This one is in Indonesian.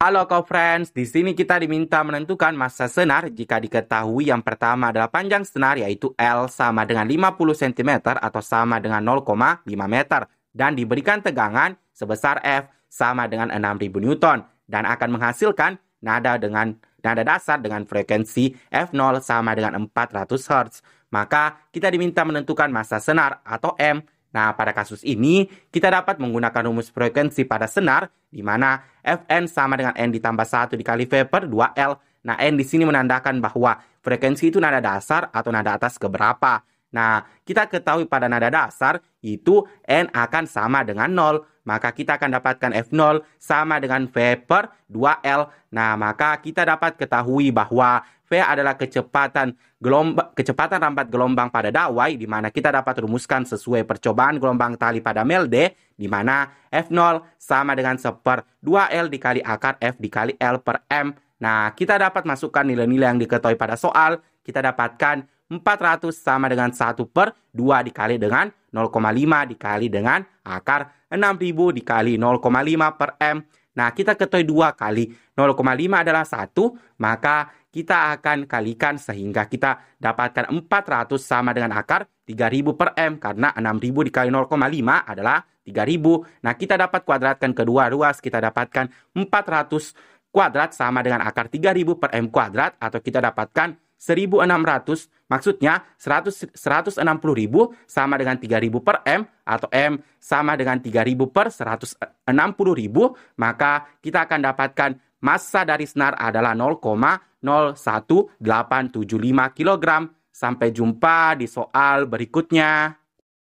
Halo kau friends di sini kita diminta menentukan massa senar jika diketahui yang pertama adalah panjang senar yaitu L sama dengan 50 cm atau sama dengan 0,5 meter dan diberikan tegangan sebesar F sama dengan 6000 Newton dan akan menghasilkan nada dengan nada dasar dengan frekuensi F0 sama dengan 400 Hz. Maka kita diminta menentukan massa senar atau M Nah, pada kasus ini, kita dapat menggunakan rumus frekuensi pada senar, di mana Fn sama dengan N ditambah 1 dikali V per 2L. Nah, N di sini menandakan bahwa frekuensi itu nada dasar atau nada atas keberapa. Nah, kita ketahui pada nada dasar itu N akan sama dengan 0 maka kita akan dapatkan F0 sama dengan V per 2L. Nah, maka kita dapat ketahui bahwa V adalah kecepatan gelombang kecepatan rambat gelombang pada dawai di mana kita dapat rumuskan sesuai percobaan gelombang tali pada melde di mana F0 sama dengan 1 per 2L dikali akar F dikali L per M. Nah, kita dapat masukkan nilai-nilai yang diketahui pada soal kita dapatkan 400 sama dengan 1 per 2 dikali dengan 0,5 dikali dengan akar 6000 dikali 0,5 per M. Nah, kita ketahui 2 kali 0,5 adalah 1, maka kita akan kalikan sehingga kita dapatkan 400 sama dengan akar 3000 per M karena 6000 dikali 0,5 adalah 3000. Nah, kita dapat kuadratkan kedua ruas, kita dapatkan 400 kuadrat sama dengan akar 3000 per M kuadrat atau kita dapatkan 1600 maksudnya 100 160.000 sama dengan 3000 per M atau M sama dengan 3000 per 160.000 maka kita akan dapatkan massa dari senar adalah 0,01875 kg. Sampai jumpa di soal berikutnya.